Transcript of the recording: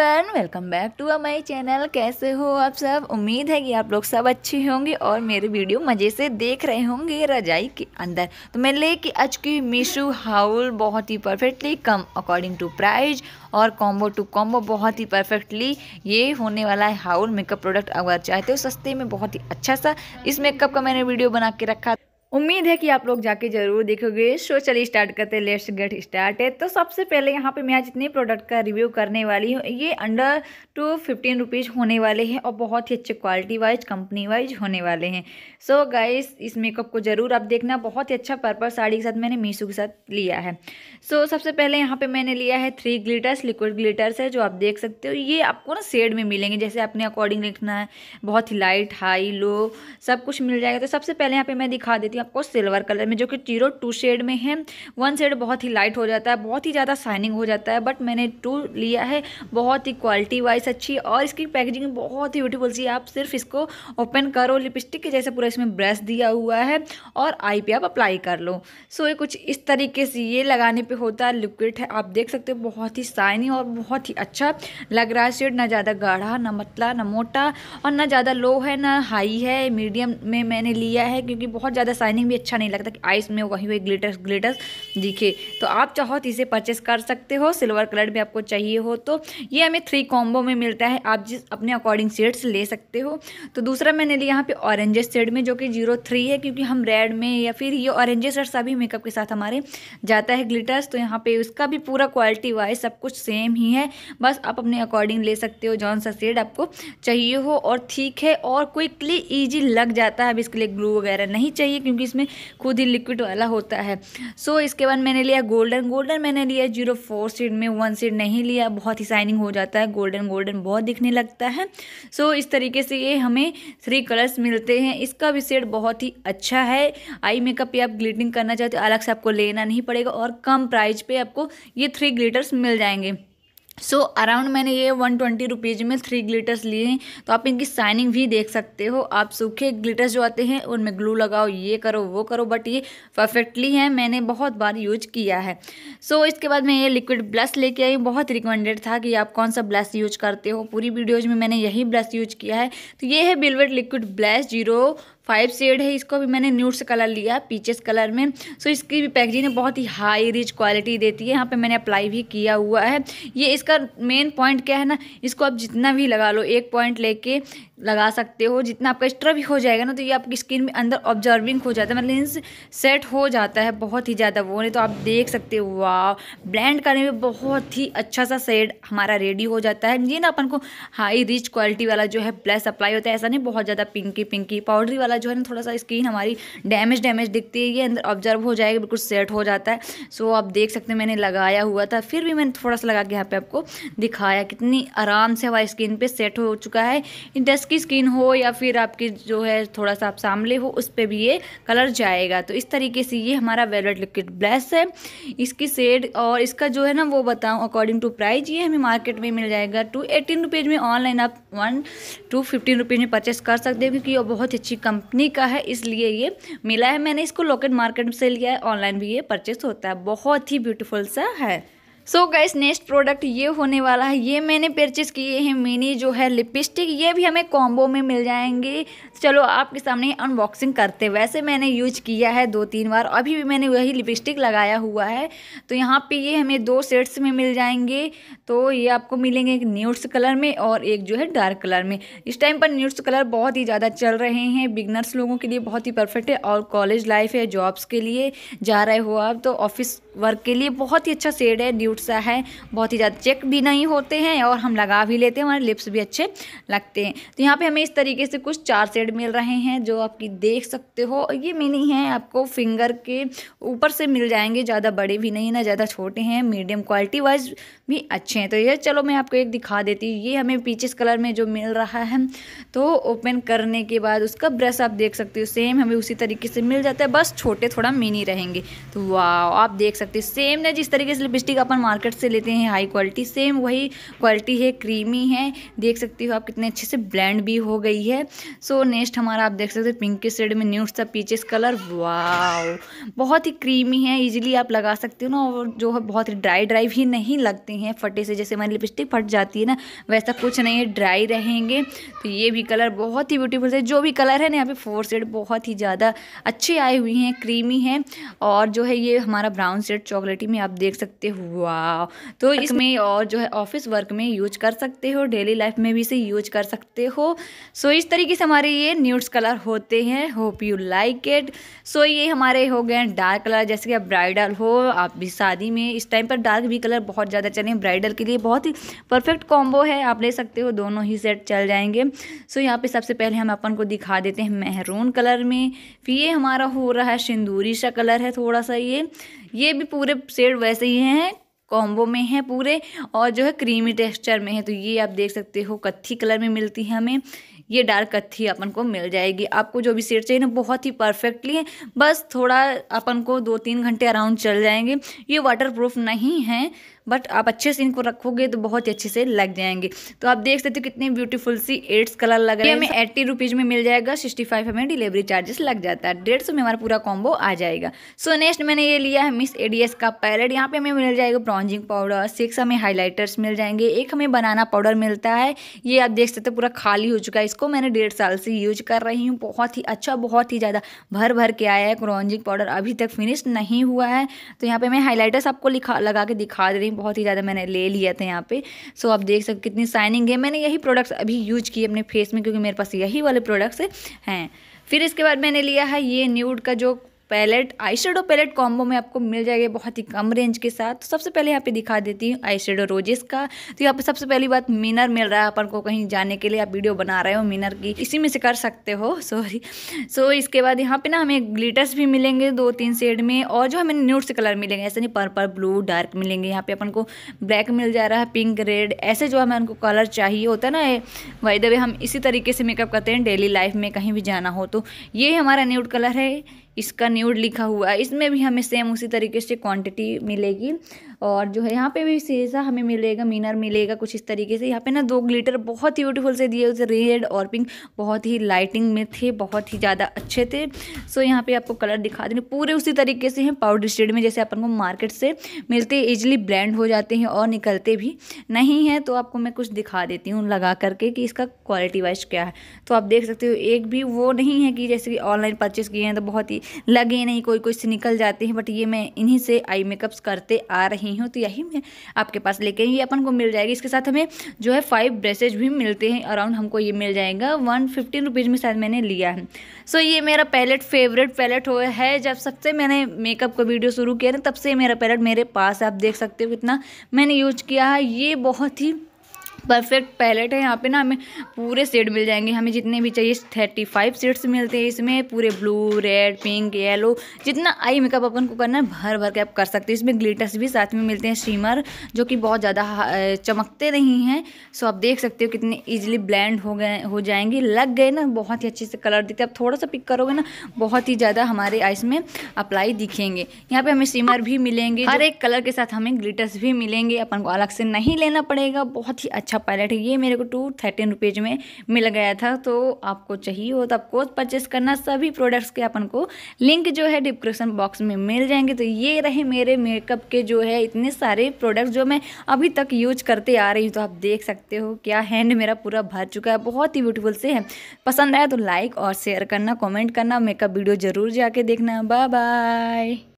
everyone welcome back to my channel कैसे हो आप सब उम्मीद है कि आप लोग सब अच्छे होंगे और मेरे वीडियो मज़े से देख रहे होंगे रजाई के अंदर तो मैं कि आज की मीशो हाउल बहुत ही परफेक्टली कम अकॉर्डिंग टू प्राइस और कॉम्बो टू कॉम्बो बहुत ही परफेक्टली ये होने वाला है हाउल मेकअप प्रोडक्ट अगर चाहते हो सस्ते में बहुत ही अच्छा सा इस मेकअप का मैंने वीडियो बना के रखा उम्मीद है कि आप लोग जाके जरूर देखोगे शो चलिए स्टार्ट करते हैं लेट्स गेट स्टार्ट है तो सबसे पहले यहाँ पे मैं आज इतने प्रोडक्ट का रिव्यू करने वाली हूँ ये अंडर टू फिफ्टीन रुपीज़ होने वाले हैं और बहुत ही अच्छे क्वालिटी वाइज कंपनी वाइज होने वाले हैं सो so गाइस इस मेकअप को ज़रूर आप देखना बहुत ही अच्छा पर्पल साड़ी के साथ मैंने मीशो के साथ लिया है सो so, सबसे पहले यहाँ पर मैंने लिया है थ्री ग्लिटर्स लिक्विड ग्लिटर्स है जो आप देख सकते हो ये आपको ना शेड में मिलेंगे जैसे अपने अकॉर्डिंग लिखना है बहुत ही लाइट हाई लो सब कुछ मिल जाएगा तो सबसे पहले यहाँ पर मैं दिखा देती हूँ आपको सिल्वर कलर में जो कि जीरो टू शेड में है वन शेड बहुत ही लाइट हो जाता है बहुत ही ज़्यादा शाइनिंग हो जाता है बट मैंने टू लिया है बहुत ही क्वालिटी वाइज अच्छी और इसकी पैकेजिंग बहुत ही ब्यूटीफुल सी आप सिर्फ इसको ओपन करो लिपस्टिक के जैसे पूरा इसमें ब्रश दिया हुआ है और आई पे आप अप्लाई कर लो सो ये कुछ इस तरीके से ये लगाने पर होता है लिक्विड है आप देख सकते हो बहुत ही शाइनिंग और बहुत ही अच्छा लग रहा है शेड ना ज़्यादा गाढ़ा ना मतला ना मोटा और ना ज़्यादा लो है ना हाई है मीडियम में मैंने लिया है क्योंकि बहुत ज़्यादा शाइनिंग शाइनिंग भी अच्छा नहीं लगता कि आइस में वही वही ग्लिटर्स ग्लिटर्स दिखे तो आप चाहो तो इसे परचेस कर सकते हो सिल्वर कलर भी आपको चाहिए हो तो ये हमें थ्री कॉम्बो में मिलता है आप जिस अपने अकॉर्डिंग शेड्स ले सकते हो तो दूसरा मैंने लिया यहाँ पे ऑरेंजेस शेड में जो कि जीरो थ्री है क्योंकि हम रेड में या फिर ये ऑरेंजेस और सभी मेकअप के साथ हमारे जाता है ग्लिटर्स तो यहाँ पे उसका भी पूरा क्वालिटी वाइज सब कुछ सेम ही है बस आप अपने अकॉर्डिंग ले सकते हो जौन सा शेड आपको चाहिए हो और ठीक है और क्विकली ईजी लग जाता है अब इसके लिए ग्लू वगैरह नहीं चाहिए क्योंकि क्योंकि इसमें खुद ही लिक्विड वाला होता है सो so, इसके बाद मैंने लिया गोल्डन गोल्डन मैंने लिया जीरो फोर सीड में वन सीड नहीं लिया बहुत ही शाइनिंग हो जाता है गोल्डन गोल्डन बहुत दिखने लगता है सो so, इस तरीके से ये हमें थ्री कलर्स मिलते हैं इसका भी शेड बहुत ही अच्छा है आई मेकअप या आप ग्लीटिंग करना चाहते हो अलग से आपको लेना नहीं पड़ेगा और कम प्राइस पर आपको ये थ्री ग्लिटर्स मिल जाएंगे सो so, अराउंड मैंने ये वन ट्वेंटी रुपीज़ में थ्री ग्लिटर्स लिए हैं तो आप इनकी साइनिंग भी देख सकते हो आप सूखे ग्लिटर्स जो आते हैं उनमें ग्लू लगाओ ये करो वो करो बट ये परफेक्टली है मैंने बहुत बार यूज किया है सो so, इसके बाद मैं ये लिक्विड ब्लश लेके आई बहुत रिकमेंडेड था कि आप कौन सा ब्लश यूज करते हो पूरी वीडियोज़ में मैंने यही ब्लश यूज किया है तो ये है velvet liquid blush zero five shade है इसको भी मैंने न्यूट्स कलर लिया पीचेस कलर में सो इसकी भी पैकेजिंग बहुत ही हाई रिच क्वालिटी देती है यहाँ पे मैंने अप्लाई भी किया हुआ है ये इसका मेन पॉइंट क्या है ना इसको आप जितना भी लगा लो एक पॉइंट लेके लगा सकते हो जितना आपका एक्स्ट्रा भी हो जाएगा ना तो ये आपकी स्किन में अंदर ऑब्जर्विंग हो जाता है मतलब लेंस सेट हो जाता है बहुत ही ज़्यादा वो नहीं तो आप देख सकते हो वाह ब्लेंड करने में बहुत ही अच्छा सा सेड हमारा रेडी हो जाता है ये ना अपन को हाई रिच क्वालिटी वाला जो है प्लस अप्लाई होता है ऐसा नहीं बहुत ज़्यादा पिंकी पिंकी पाउडरी वाला जो है ना थोड़ा सा स्किन हमारी डैमेज डैमेज दिखती है ये अंदर ऑब्जर्व हो जाएगा बिल्कुल सेट हो जाता है सो आप देख सकते हैं मैंने लगाया हुआ था फिर भी मैंने थोड़ा सा लगा के यहाँ पर आपको दिखाया कितनी आराम से हमारी स्किन पर सेट हो चुका है इन की स्किन हो या फिर आपकी जो है थोड़ा सा आप सामले हो उस पर भी ये कलर जाएगा तो इस तरीके से ये हमारा वेलवेट लिक्विड ब्लैस है इसकी सेड और इसका जो है ना वो बताऊँ अकॉर्डिंग टू प्राइस ये हमें मार्केट में मिल जाएगा टू एटीन रुपीज़ में ऑनलाइन आप वन टू फिफ्टीन रुपीज़ में परचेस कर सकते हो क्योंकि ये बहुत अच्छी कंपनी का है इसलिए ये मिला है मैंने इसको लोकेट मार्केट से लिया है ऑनलाइन भी ये परचेस होता है बहुत ही ब्यूटीफुल सा है सो गाइस नेक्स्ट प्रोडक्ट ये होने वाला है ये मैंने परचेज़ किए हैं मिनी जो है लिपस्टिक ये भी हमें कॉम्बो में मिल जाएंगे चलो आपके सामने अनबॉक्सिंग करते वैसे मैंने यूज किया है दो तीन बार अभी भी मैंने वही लिपस्टिक लगाया हुआ है तो यहाँ पे ये हमें दो सेट्स में मिल जाएंगे तो ये आपको मिलेंगे एक न्यूट्स कलर में और एक जो है डार्क कलर में इस टाइम पर न्यूट्स कलर बहुत ही ज़्यादा चल रहे हैं बिगनर्स लोगों के लिए बहुत ही परफेक्ट है और कॉलेज लाइफ है जॉब्स के लिए जा रहे हो आप तो ऑफिस वर्क के लिए बहुत ही अच्छा सेड है न्यूट्स क्यूट सा है बहुत ही ज़्यादा चेक भी नहीं होते हैं और हम लगा भी लेते हैं हमारे लिप्स भी अच्छे लगते हैं तो यहाँ पर हमें इस तरीके से कुछ चार सेड मिल रहे हैं जो आपकी देख सकते हो ये मिनी हैं आपको फिंगर के ऊपर से मिल जाएंगे ज़्यादा बड़े भी नहीं ना ज़्यादा छोटे हैं मीडियम क्वालिटी वाइज भी अच्छे हैं तो ये चलो मैं आपको एक दिखा देती हूँ ये हमें पीचेस कलर में जो मिल रहा है तो ओपन करने के बाद उसका ब्रश आप देख सकते हो सेम हमें उसी तरीके से मिल जाता है बस छोटे थोड़ा मिनी रहेंगे तो वाह आप देख सकते हो सेम ना जिस तरीके से लिपस्टिक अपन मार्केट से लेते हैं हाई क्वालिटी सेम वही क्वालिटी है क्रीमी है देख सकती हो आप कितने अच्छे से ब्लेंड भी हो गई है सो so, नेक्स्ट हमारा आप देख सकते हो पिंक शेड में न्यूट सा पीचेस कलर वाव बहुत ही क्रीमी है इजिली आप लगा सकते हो ना और जो है बहुत ही ड्राई ड्राई भी नहीं लगते हैं फटे से जैसे हमारी लिपस्टिक फट जाती है ना वैसा कुछ नहीं है ड्राई रहेंगे तो ये भी कलर बहुत ही ब्यूटीफुल है जो भी कलर है ना यहाँ पे फोर शेड बहुत ही ज़्यादा अच्छी आई हुई हैं क्रीमी हैं और जो है ये हमारा ब्राउन शेड चॉकलेटी में आप देख सकते हो वाह तो इसमें और जो है ऑफिस वर्क में यूज कर सकते हो डेली लाइफ में भी इसे यूज कर सकते हो सो so, इस तरीके से हमारे ये न्यूट्स कलर होते हैं hope you like it so ये हमारे हो गए डार्क कलर जैसे कि आप ब्राइडल हो आप भी शादी में इस टाइम पर डार्क भी कलर बहुत ज़्यादा चले ब्राइडल के लिए बहुत ही परफेक्ट कॉम्बो है आप ले सकते हो दोनों ही सेट चल जाएंगे सो so, यहाँ पे सबसे पहले हम अपन को दिखा देते हैं मेहरून कलर में फिर ये हमारा हो रहा है सिंदूरी सा कलर है थोड़ा सा ये ये भी पूरे शेड वैसे ही हैं कॉम्बो में है पूरे और जो है क्रीमी टेक्सचर में है तो ये आप देख सकते हो कत्थी कलर में मिलती है हमें ये डार्क कत्थी अपन को मिल जाएगी आपको जो भी सेट चाहिए ना बहुत ही परफेक्टली है बस थोड़ा अपन को दो तीन घंटे अराउंड चल जाएंगे ये वाटर प्रूफ नहीं है बट आप अच्छे से इनको रखोगे तो बहुत ही अच्छे से लग जाएंगे तो आप देख सकते हो कितने ब्यूटीफुल सी एड्स कलर लग रहा है हमें एट्टी रुपीज़ में मिल जाएगा सिक्सटी फाइव हमें डिलीवरी चार्जेस लग जाता है डेढ़ सौ में हमारा पूरा कॉम्बो आ जाएगा सो so, नेक्स्ट मैंने ये लिया है मिस एडीएस का पैलेट यहाँ पे हमें मिल जाएगा ब्रॉन्जिंग पाउडर सिक्स हमें हाइलाइटर्स मिल जाएंगे एक हमें बनाना पाउडर मिलता है ये आप देख सकते हो पूरा खाली हो चुका है इसको मैंने डेढ़ साल से यूज कर रही हूँ बहुत ही अच्छा बहुत ही ज़्यादा भर भर के आया है क्रॉन्जिंग पाउडर अभी तक फिनिश नहीं हुआ है तो यहाँ पर मैं हाईलाइटर्स आपको लिखा लगा के दिखा दे रही हूँ बहुत ही ज़्यादा मैंने ले लिया था यहाँ पर सो आप देख सकते कितनी शाइनिंग है मैंने यही प्रोडक्ट्स अभी यूज किए अपने फेस में क्योंकि मेरे पास यही वाले प्रोडक्ट्स हैं फिर इसके बाद मैंने लिया है ये न्यूड का जो palette eye shadow palette combo में आपको मिल जाएगा बहुत ही कम रेंज के साथ तो सबसे पहले यहाँ पे दिखा देती हूँ आई शेडो रोजेस का तो यहाँ पे सबसे पहली बात मिनर मिल रहा है अपन को कहीं जाने के लिए आप वीडियो बना रहे हो मिनर की इसी में से कर सकते हो सॉरी सो so, इसके बाद यहाँ पे ना हमें ग्लिटर्स भी मिलेंगे दो तीन शेड में और जो हमें न्यूट्स कलर मिलेंगे ऐसे नहीं पर्पल ब्लू डार्क मिलेंगे यहाँ पे अपन को ब्लैक मिल जा रहा है पिंक रेड ऐसे जो हमें उनको कलर चाहिए होता है ना वाई दबे हम इसी तरीके से मेकअप करते हैं डेली लाइफ में कहीं भी जाना हो तो ये हमारा न्यूट कलर है इसका न्यूड लिखा हुआ है इसमें भी हमें सेम उसी तरीके से क्वांटिटी मिलेगी और जो है यहाँ पे भी सीसा हमें मिलेगा मीनर मिलेगा कुछ इस तरीके से यहाँ पे ना दो ग्लिटर बहुत ही ब्यूटीफुल से दिए उसे रेड और पिंक बहुत ही लाइटिंग में थे बहुत ही ज़्यादा अच्छे थे सो यहाँ पे आपको कलर दिखा देने पूरे उसी तरीके से हैं पाउडर शेड में जैसे अपन को मार्केट से मिलते ईजिली ब्लेंड हो जाते हैं और निकलते भी नहीं हैं तो आपको मैं कुछ दिखा देती हूँ लगा करके कि इसका क्वालिटी वाइज क्या है तो आप देख सकते हो एक भी वो नहीं है कि जैसे कि ऑनलाइन परचेस किए हैं तो बहुत ही लगे नहीं कोई कोई से निकल जाते हैं बट ये मैं इन्हीं से आई मेकअप्स करते आ रही नहीं हो तो यही मैं आपके पास लेके ये अपन को मिल जाएगी इसके साथ हमें जो है फाइव ब्रेसेज भी मिलते हैं अराउंड हमको ये मिल जाएगा वन फिफ्टीन रुपीज़ में शायद मैंने लिया है सो ये मेरा पैलेट फेवरेट पैलेट हो है जब सबसे मैंने मेकअप का वीडियो शुरू किया ना तब से मेरा पैलेट मेरे पास है आप देख सकते हो कितना मैंने यूज किया है ये बहुत ही परफेक्ट पैलेट है यहाँ पे ना हमें पूरे सेड मिल जाएंगे हमें जितने भी चाहिए थर्टी फाइव सेट्स मिलते हैं इसमें पूरे ब्लू रेड पिंक येलो जितना आई मेकअप अपन को करना है भर भर के आप कर सकते हैं इसमें ग्लिटर्स भी साथ में मिलते हैं स्टीमर जो कि बहुत ज़्यादा चमकते नहीं हैं सो आप देख सकते हो कितने ईजिली ब्लैंड हो गए हो जाएंगे लग गए ना बहुत ही अच्छे से कलर दिखते आप थोड़ा सा पिक करोगे ना बहुत ही ज़्यादा हमारे आइस में अप्लाई दिखेंगे यहाँ पर हमें स्टीमर भी मिलेंगे हर एक कलर के साथ हमें ग्लिटर्स भी मिलेंगे अपन को अलग से नहीं लेना पड़ेगा बहुत ही अच्छा अच्छा पैलेट है ये मेरे को टू थर्टीन रुपीज़ में मिल गया था तो आपको चाहिए हो तो आपको परचेस करना सभी प्रोडक्ट्स के अपन को लिंक जो है डिस्क्रिप्शन बॉक्स में मिल जाएंगे तो ये रहे मेरे मेकअप के जो है इतने सारे प्रोडक्ट्स जो मैं अभी तक यूज करते आ रही हूँ तो आप देख सकते हो क्या हैंड मेरा पूरा भर चुका है बहुत ही ब्यूटीफुल से है पसंद आया तो लाइक और शेयर करना कॉमेंट करना मेकअप वीडियो ज़रूर जाके देखना बाय बाय